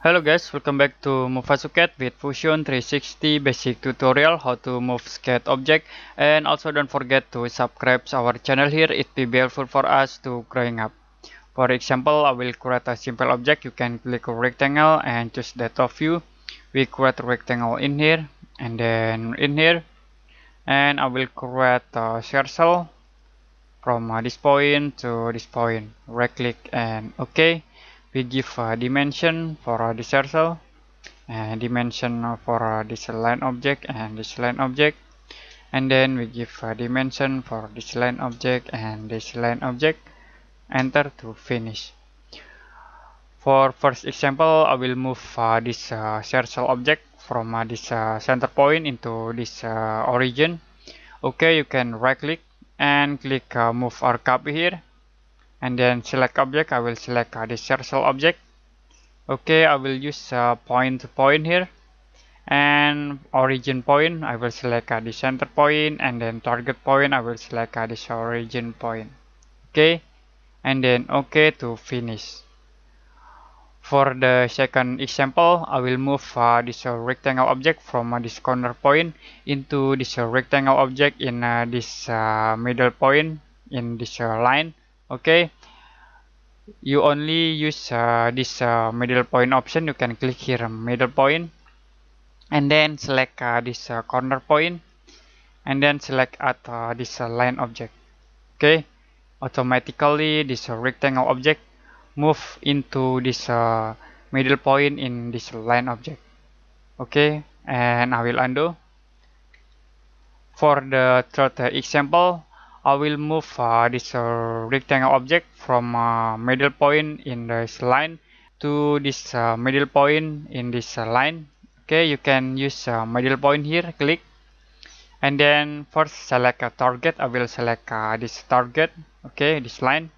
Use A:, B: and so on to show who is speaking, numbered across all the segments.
A: Hello guys, welcome back to MovaSuket with Fusion 360 basic tutorial how to move SCAD object and also don't forget to subscribe our channel here it will be helpful for us to growing up. For example, I will create a simple object you can click rectangle and choose the top view. We create rectangle in here and then in here and I will create a circle from uh, this point to this point. Right click and OK we give a dimension for this circle and dimension for this line object and this line object and then we give a dimension for this line object and this line object enter to finish for first example i will move uh, this uh, circle object from uh, this uh, center point into this uh, origin okay you can right click and click uh, move or copy here and then select object I will select uh, this circle object okay I will use uh, point to point here and origin point I will select uh, the center point and then target point I will select uh, this origin point okay and then okay to finish for the second example I will move uh, this rectangle object from this corner point into this rectangle object in this middle point in this uh, line okay you only use uh, this uh, middle point option you can click here um, middle point and then select uh, this uh, corner point and then select at uh, this uh, line object okay automatically this rectangle object move into this middle point in this line object okay and I will undo for the third example I will move uh, this uh, rectangle object from uh, middle point in this line to this uh, middle point in this line okay you can use middle point here click and then first select a target I will select this target okay this line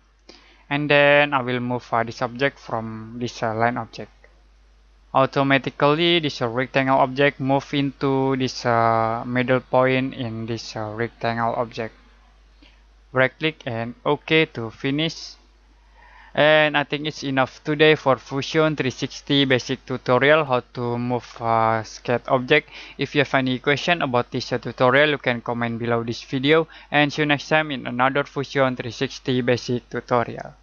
A: and then I will move this object from this line object automatically this rectangle object move into this uh, middle point in this uh, rectangle object right click and OK to finish and I think it's enough today for Fusion 360 basic tutorial how to move a sketch object if you have any question about this tutorial you can comment below this video and see you next time in another Fusion 360 basic tutorial